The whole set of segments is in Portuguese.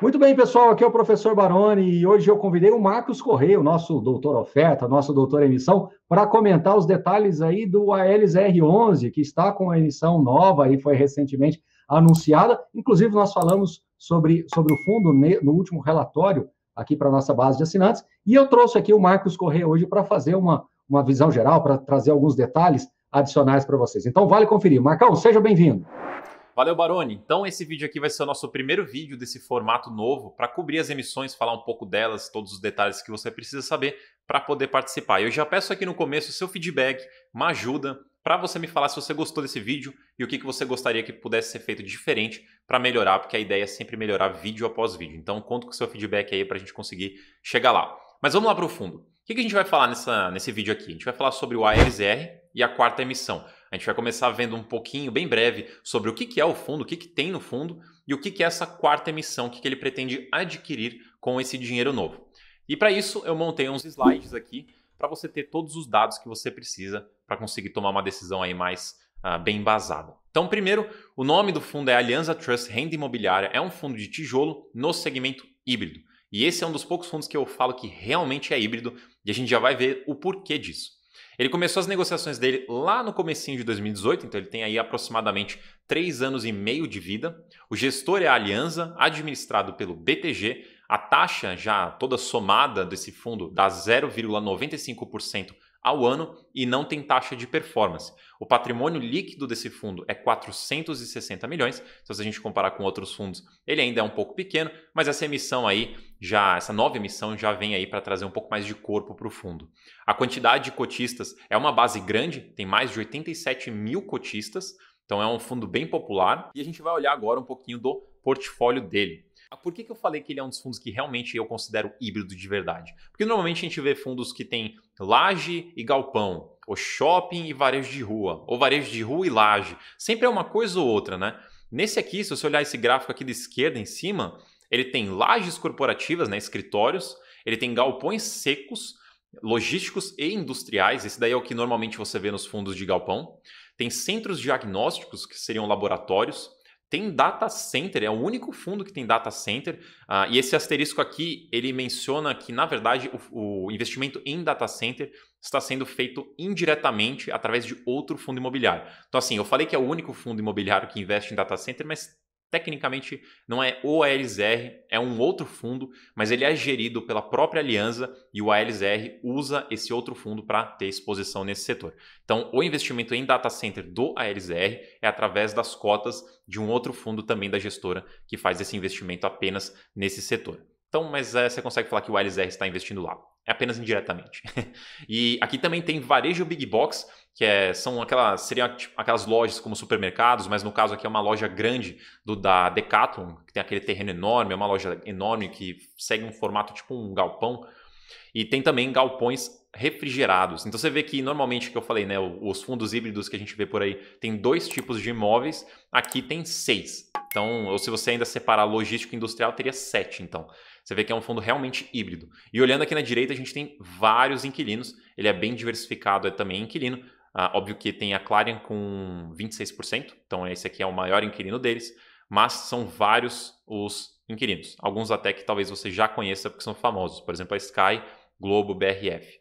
Muito bem, pessoal, aqui é o professor Baroni e hoje eu convidei o Marcos Correia, o nosso doutor oferta, nosso doutor emissão, para comentar os detalhes aí do ALS R11, que está com a emissão nova e foi recentemente anunciada. Inclusive, nós falamos sobre, sobre o fundo no último relatório aqui para a nossa base de assinantes. E eu trouxe aqui o Marcos Correia hoje para fazer uma, uma visão geral, para trazer alguns detalhes adicionais para vocês. Então, vale conferir. Marcão, seja bem-vindo. Valeu, Baroni! Então esse vídeo aqui vai ser o nosso primeiro vídeo desse formato novo para cobrir as emissões, falar um pouco delas, todos os detalhes que você precisa saber para poder participar. Eu já peço aqui no começo o seu feedback, uma ajuda para você me falar se você gostou desse vídeo e o que, que você gostaria que pudesse ser feito diferente para melhorar, porque a ideia é sempre melhorar vídeo após vídeo. Então conto com o seu feedback aí para a gente conseguir chegar lá. Mas vamos lá para o fundo. O que, que a gente vai falar nessa, nesse vídeo aqui? A gente vai falar sobre o ALZR e a quarta emissão. A gente vai começar vendo um pouquinho, bem breve, sobre o que é o fundo, o que tem no fundo e o que é essa quarta emissão, o que ele pretende adquirir com esse dinheiro novo. E para isso eu montei uns slides aqui para você ter todos os dados que você precisa para conseguir tomar uma decisão aí mais uh, bem embasada. Então, primeiro, o nome do fundo é Alianza Trust Renda Imobiliária, é um fundo de tijolo no segmento híbrido. E esse é um dos poucos fundos que eu falo que realmente é híbrido e a gente já vai ver o porquê disso. Ele começou as negociações dele lá no comecinho de 2018, então ele tem aí aproximadamente três anos e meio de vida. O gestor é a Alianza, administrado pelo BTG. A taxa já toda somada desse fundo dá 0,95% ao ano e não tem taxa de performance. O patrimônio líquido desse fundo é 460 milhões. Então, se a gente comparar com outros fundos, ele ainda é um pouco pequeno, mas essa emissão aí já essa nova emissão já vem aí para trazer um pouco mais de corpo para o fundo. A quantidade de cotistas é uma base grande, tem mais de 87 mil cotistas, então é um fundo bem popular. E a gente vai olhar agora um pouquinho do portfólio dele. Ah, por que, que eu falei que ele é um dos fundos que realmente eu considero híbrido de verdade? Porque normalmente a gente vê fundos que tem laje e galpão, ou shopping e varejo de rua, ou varejo de rua e laje. Sempre é uma coisa ou outra, né? Nesse aqui, se você olhar esse gráfico aqui da esquerda em cima, ele tem lajes corporativas, né, escritórios, ele tem galpões secos, logísticos e industriais, esse daí é o que normalmente você vê nos fundos de galpão. Tem centros diagnósticos, que seriam laboratórios, tem data center, é o único fundo que tem data center. Uh, e esse asterisco aqui, ele menciona que, na verdade, o, o, investimento em data center está sendo feito indiretamente através de outro fundo imobiliário. Então, assim, eu falei que é o único fundo imobiliário que investe em data center, mas Tecnicamente não é o ALZR, é um outro fundo, mas ele é gerido pela própria Aliança e o ALZR usa esse outro fundo para ter exposição nesse setor. Então, o investimento em data center do ALZR é através das cotas de um outro fundo também da gestora que faz esse investimento apenas nesse setor. Então, mas é, você consegue falar que o ALZR está investindo lá. É apenas indiretamente. e aqui também tem varejo big box que é, são aquelas, seriam tipo, aquelas lojas como supermercados, mas no caso aqui é uma loja grande do da Decathlon, que tem aquele terreno enorme, é uma loja enorme que segue um formato tipo um galpão. E tem também galpões refrigerados. Então você vê que normalmente que eu falei, né, os fundos híbridos que a gente vê por aí tem dois tipos de imóveis, aqui tem seis. Então, ou se você ainda separar logístico e industrial, teria sete, então. Você vê que é um fundo realmente híbrido. E olhando aqui na direita, a gente tem vários inquilinos. Ele é bem diversificado, é também inquilino, ah, óbvio que tem a Clarion com 26%, então esse aqui é o maior inquilino deles, mas são vários os inquilinos. Alguns até que talvez você já conheça porque são famosos, por exemplo, a Sky, Globo, BRF.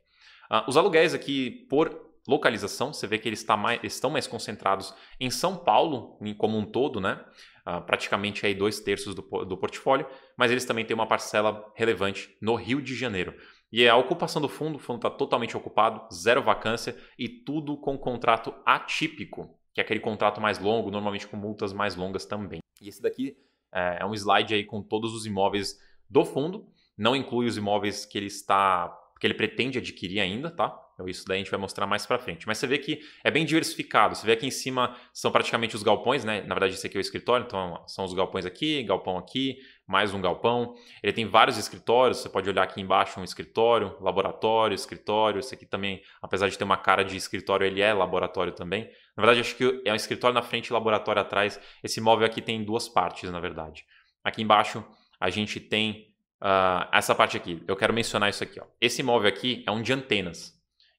Ah, os aluguéis aqui por localização, você vê que eles, tá mais, eles estão mais concentrados em São Paulo como um todo, né? Ah, praticamente aí dois terços do, do portfólio, mas eles também têm uma parcela relevante no Rio de Janeiro. E é a ocupação do fundo, o fundo está totalmente ocupado, zero vacância e tudo com contrato atípico, que é aquele contrato mais longo, normalmente com multas mais longas também. E esse daqui é, é um slide aí com todos os imóveis do fundo, não inclui os imóveis que ele está que ele pretende adquirir ainda, tá? Então isso daí a gente vai mostrar mais para frente. Mas você vê que é bem diversificado. Você vê aqui em cima são praticamente os galpões, né? Na verdade esse aqui é o escritório, então são os galpões aqui, galpão aqui, mais um galpão. Ele tem vários escritórios, você pode olhar aqui embaixo um escritório, laboratório, escritório. Esse aqui também, apesar de ter uma cara de escritório, ele é laboratório também. Na verdade, acho que é um escritório na frente e laboratório atrás. Esse imóvel aqui tem duas partes, na verdade. Aqui embaixo a gente tem uh, essa parte aqui. Eu quero mencionar isso aqui. Ó. Esse imóvel aqui é um de antenas.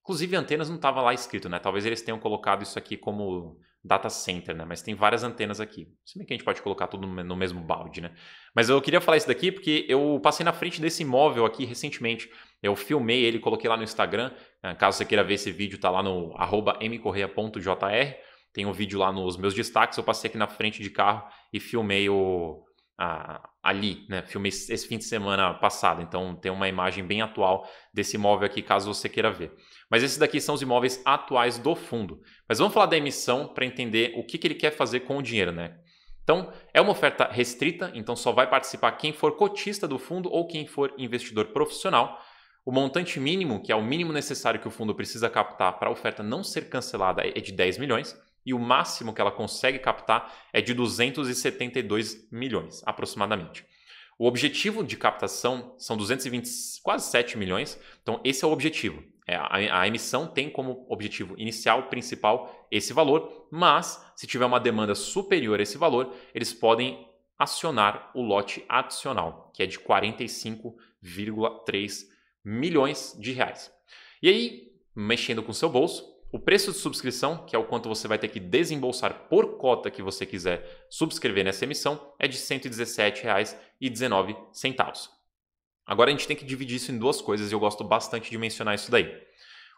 Inclusive, antenas não estava lá escrito, né? Talvez eles tenham colocado isso aqui como data center, né? Mas tem várias antenas aqui. Se bem que a gente pode colocar tudo no mesmo balde, né? Mas eu queria falar isso daqui porque eu passei na frente desse imóvel aqui recentemente. Eu filmei ele, coloquei lá no Instagram. Ah, caso você queira ver esse vídeo, tá lá no @m_correa.jr. Tem um vídeo lá nos meus destaques. Eu passei aqui na frente de carro e filmei o, ah, ali, né? Filmei esse fim de semana passado, então tem uma imagem bem atual desse imóvel aqui, caso você queira ver. Mas esses daqui são os imóveis atuais do fundo. Mas vamos falar da emissão para entender o que, que ele quer fazer com o dinheiro, né? Então, é uma oferta restrita, então só vai participar quem for cotista do fundo ou quem for investidor profissional. O montante mínimo, que é o mínimo necessário que o fundo precisa captar para a oferta não ser cancelada, é de 10 milhões e o máximo que ela consegue captar é de 272 milhões, aproximadamente. O objetivo de captação são 220, quase 7 milhões, então esse é o objetivo. É, a, a, emissão tem como objetivo inicial, principal, esse valor, mas se tiver uma demanda superior a esse valor, eles podem acionar o lote adicional, que é de 45,3 milhões de reais. E aí, mexendo com seu bolso, o preço de subscrição, que é o quanto você vai ter que desembolsar por cota que você quiser subscrever nessa emissão, é de R$ 117,19. Agora a gente tem que dividir isso em duas coisas e eu gosto bastante de mencionar isso daí.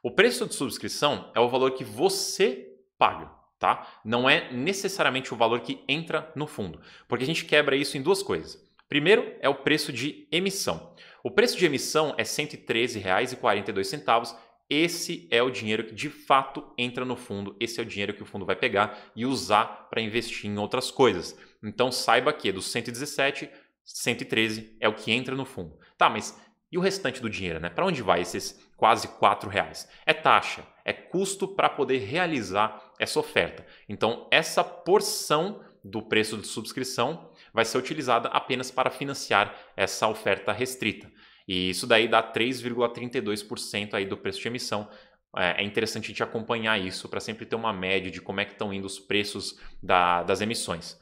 O preço de subscrição é o valor que você paga, tá? Não é necessariamente o valor que entra no fundo, porque a gente quebra isso em duas coisas. Primeiro é o preço de emissão. O preço de emissão é R$ 113,42 esse é o dinheiro que de fato entra no fundo, esse é o dinheiro que o fundo vai pegar e usar para investir em outras coisas. Então saiba que dos 117, 113 é o que entra no fundo. Tá, mas e o restante do dinheiro, né? Para onde vai esses quase 4 reais? É taxa, é custo para poder realizar essa oferta. Então essa porção do preço de subscrição vai ser utilizada apenas para financiar essa oferta restrita. E isso daí dá 3,32% aí do preço de emissão. É, é interessante a gente acompanhar isso para sempre ter uma média de como é que estão indo os preços da, das emissões.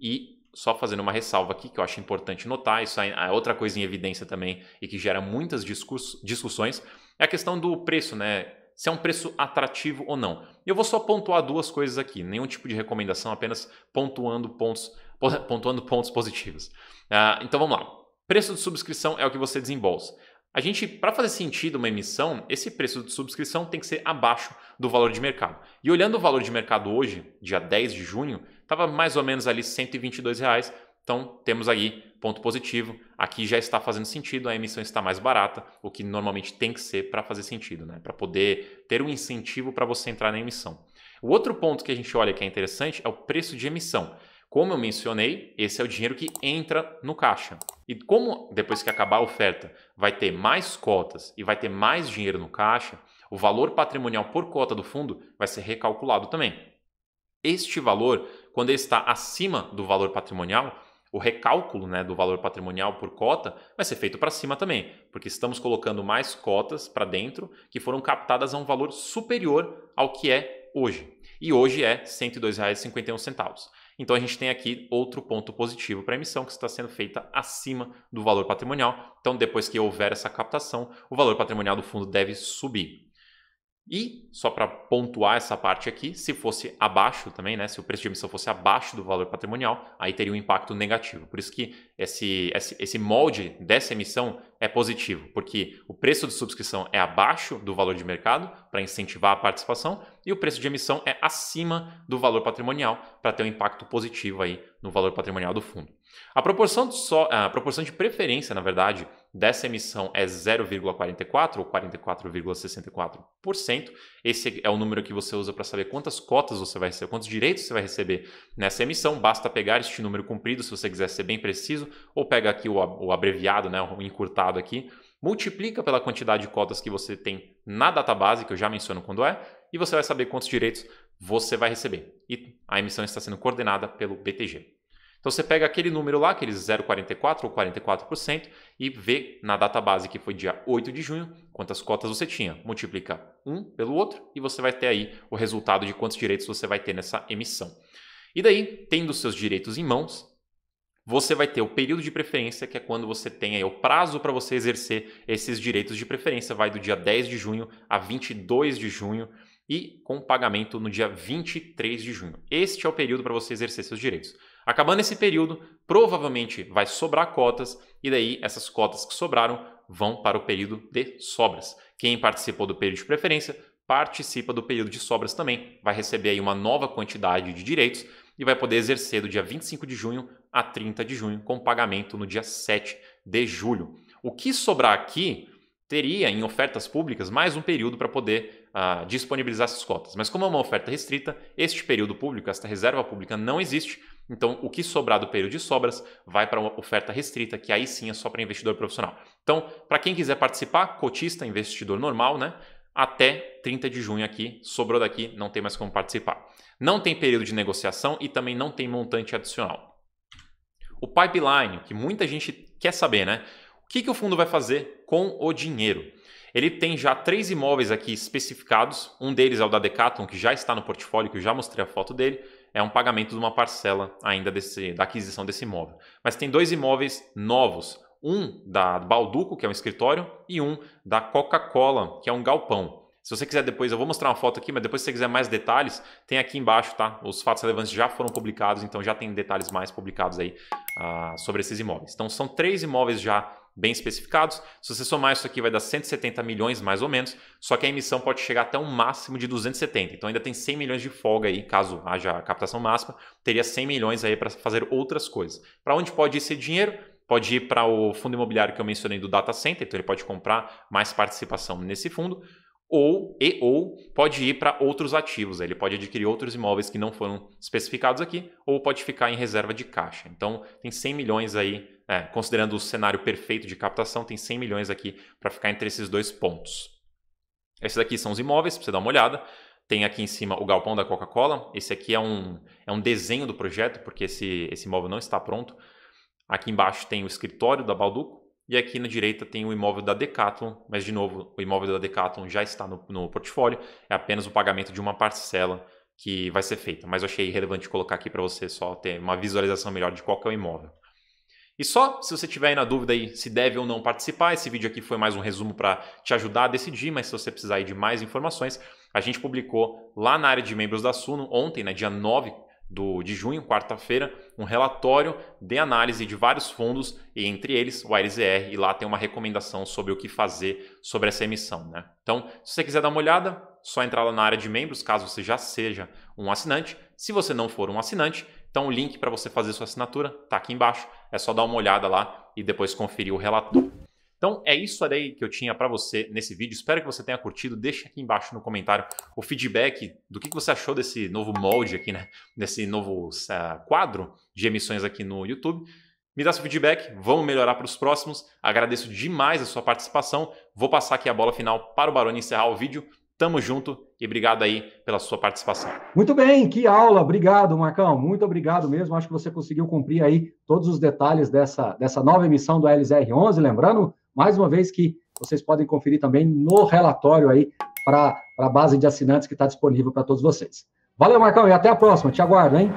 E só fazendo uma ressalva aqui que eu acho importante notar, isso é outra coisa em evidência também e que gera muitas discuss discussões, é a questão do preço, né? Se é um preço atrativo ou não. Eu vou só pontuar duas coisas aqui, nenhum tipo de recomendação, apenas pontuando pontos, pontuando pontos positivos. Uh, então vamos lá. Preço de subscrição é o que você desembolsa. A gente, para fazer sentido uma emissão, esse preço de subscrição tem que ser abaixo do valor de mercado. E olhando o valor de mercado hoje, dia 10 de junho, estava mais ou menos ali R$ 122. Reais, então temos aí ponto positivo. Aqui já está fazendo sentido, a emissão está mais barata, o que normalmente tem que ser para fazer sentido, né? Para poder ter um incentivo para você entrar na emissão. O outro ponto que a gente olha que é interessante é o preço de emissão. Como eu mencionei, esse é o dinheiro que entra no caixa. E como depois que acabar a oferta vai ter mais cotas e vai ter mais dinheiro no caixa, o valor patrimonial por cota do fundo vai ser recalculado também. Este valor, quando ele está acima do valor patrimonial, o recálculo né, do valor patrimonial por cota vai ser feito para cima também, porque estamos colocando mais cotas para dentro que foram captadas a um valor superior ao que é hoje. E hoje é R$ 102,51. Então a gente tem aqui outro ponto positivo para a emissão que está sendo feita acima do valor patrimonial. Então depois que houver essa captação, o valor patrimonial do fundo deve subir. E, só para pontuar essa parte aqui, se fosse abaixo também, né? Se o preço de emissão fosse abaixo do valor patrimonial, aí teria um impacto negativo. Por isso que esse, esse, esse molde dessa emissão é positivo, porque o preço de subscrição é abaixo do valor de mercado para incentivar a participação e o preço de emissão é acima do valor patrimonial para ter um impacto positivo aí no valor patrimonial do fundo. A proporção de, so, a proporção de preferência, na verdade, dessa emissão é 0,44 ou 44,64%. Esse é o número que você usa para saber quantas cotas você vai receber, quantos direitos você vai receber nessa emissão. Basta pegar este número comprido, se você quiser ser bem preciso, ou pega aqui o, o abreviado, né, o encurtado aqui, multiplica pela quantidade de cotas que você tem na database, que eu já menciono quando é, e você vai saber quantos direitos você vai receber. E a emissão está sendo coordenada pelo BTG. Então você pega aquele número lá, aqueles 0,44 ou 44%, e vê na data base que foi dia 8 de junho quantas cotas você tinha. Multiplica um pelo outro e você vai ter aí o resultado de quantos direitos você vai ter nessa emissão. E daí, tendo seus direitos em mãos, você vai ter o período de preferência, que é quando você tem aí o prazo para você exercer esses direitos de preferência, vai do dia 10 de junho a 22 de junho e com pagamento no dia 23 de junho. Este é o período para você exercer seus direitos. Acabando esse período, provavelmente vai sobrar cotas e daí essas cotas que sobraram vão para o período de sobras. Quem participou do período de preferência participa do período de sobras também, vai receber aí uma nova quantidade de direitos e vai poder exercer do dia 25 de junho a 30 de junho com pagamento no dia 7 de julho. O que sobrar aqui teria em ofertas públicas mais um período para poder uh, disponibilizar essas cotas. Mas como é uma oferta restrita, este período público, esta reserva pública não existe, então, o que sobrar do período de sobras vai para uma oferta restrita, que aí sim é só para investidor profissional. Então, para quem quiser participar, cotista, investidor normal, né? Até 30 de junho aqui, sobrou daqui, não tem mais como participar. Não tem período de negociação e também não tem montante adicional. O pipeline, que muita gente quer saber, né? O que, que o fundo vai fazer com o dinheiro? Ele tem já três imóveis aqui especificados. Um deles é o da Decathlon, que já está no portfólio, que eu já mostrei a foto dele é um pagamento de uma parcela ainda desse, da aquisição desse imóvel. Mas tem dois imóveis novos, um da Balduco, que é um escritório, e um da Coca-Cola, que é um galpão. Se você quiser depois, eu vou mostrar uma foto aqui, mas depois se você quiser mais detalhes, tem aqui embaixo, tá? Os fatos relevantes já foram publicados, então já tem detalhes mais publicados aí ah, sobre esses imóveis. Então são três imóveis já bem especificados. Se você somar isso aqui, vai dar 170 milhões, mais ou menos. Só que a emissão pode chegar até um máximo de 270. Então ainda tem 100 milhões de folga aí, caso haja a captação máxima. Teria 100 milhões aí para fazer outras coisas. Para onde pode ir esse dinheiro? Pode ir para o fundo imobiliário que eu mencionei do data center, então ele pode comprar mais participação nesse fundo ou e ou pode ir para outros ativos, ele pode adquirir outros imóveis que não foram especificados aqui, ou pode ficar em reserva de caixa. Então tem 100 milhões aí é, considerando o cenário perfeito de captação, tem 100 milhões aqui para ficar entre esses dois pontos. Esses aqui são os imóveis, para você dar uma olhada. Tem aqui em cima o galpão da Coca-Cola. Esse aqui é um, é um desenho do projeto, porque esse, esse imóvel não está pronto. Aqui embaixo tem o escritório da Balduco. E aqui na direita tem o imóvel da Decathlon, mas de novo, o imóvel da Decathlon já está no, no portfólio, é apenas o pagamento de uma parcela que vai ser feita. Mas eu achei relevante colocar aqui para você só ter uma visualização melhor de qual é o imóvel. E só se você tiver aí na dúvida aí se deve ou não participar, esse vídeo aqui foi mais um resumo para te ajudar a decidir, mas se você precisar aí de mais informações, a gente publicou lá na área de membros da Suno ontem, né, dia 9 do, de junho, quarta-feira, um relatório de análise de vários fundos, e entre eles o ARZR, e lá tem uma recomendação sobre o que fazer sobre essa emissão. Né? Então, se você quiser dar uma olhada, só entrar lá na área de membros, caso você já seja um assinante. Se você não for um assinante, então o link para você fazer sua assinatura está aqui embaixo. É só dar uma olhada lá e depois conferir o relatório. Então é isso aí que eu tinha para você nesse vídeo. Espero que você tenha curtido. Deixe aqui embaixo no comentário o feedback do que você achou desse novo molde aqui, né? Desse novo uh, quadro de emissões aqui no YouTube. Me dá seu feedback, vamos melhorar para os próximos. Agradeço demais a sua participação. Vou passar aqui a bola final para o Baroni encerrar o vídeo. Tamo junto e obrigado aí pela sua participação. Muito bem, que aula. Obrigado, Marcão. Muito obrigado mesmo. Acho que você conseguiu cumprir aí todos os detalhes dessa, dessa nova emissão do LZR11. Lembrando, mais uma vez, que vocês podem conferir também no relatório aí para a base de assinantes que está disponível para todos vocês. Valeu, Marcão, e até a próxima. Te aguardo, hein?